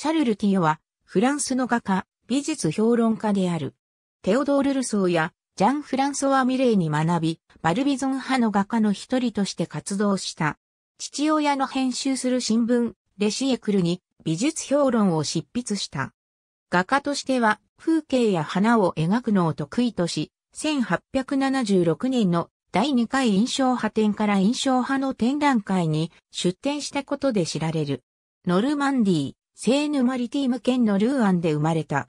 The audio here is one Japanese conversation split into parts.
シャルル・ティオは、フランスの画家、美術評論家である。テオドール・ルソーや、ジャン・フランソワ・ミレーに学び、バルビゾン派の画家の一人として活動した。父親の編集する新聞、レシエクルに美術評論を執筆した。画家としては風景や花を描くのを得意とし、1876年の第2回印象派展から印象派の展覧会に出展したことで知られる。ノルマンディー、セーヌマリティーム県のルーアンで生まれた。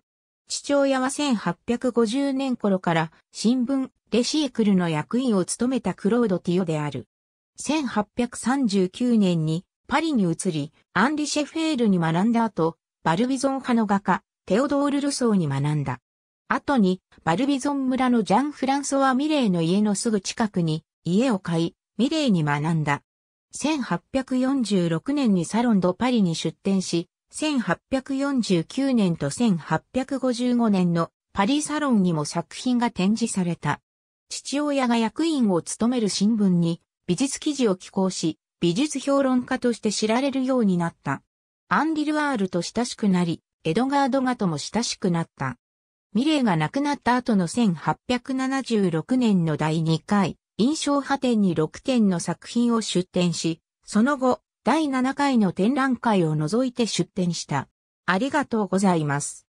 父親は1850年頃から新聞レシークルの役員を務めたクロード・ティオである。1839年にパリに移り、アンリ・シェフェールに学んだ後、バルビゾン派の画家、テオドール・ルソーに学んだ。後に、バルビゾン村のジャン・フランソワ・ミレーの家のすぐ近くに家を買い、ミレーに学んだ。1846年にサロンド・パリに出店し、1849年と1855年のパリサロンにも作品が展示された。父親が役員を務める新聞に美術記事を寄稿し、美術評論家として知られるようになった。アンディルアールと親しくなり、エドガード・ガとも親しくなった。ミレーが亡くなった後の1876年の第2回、印象派展に6点の作品を出展し、その後、第7回の展覧会を除いて出展した。ありがとうございます。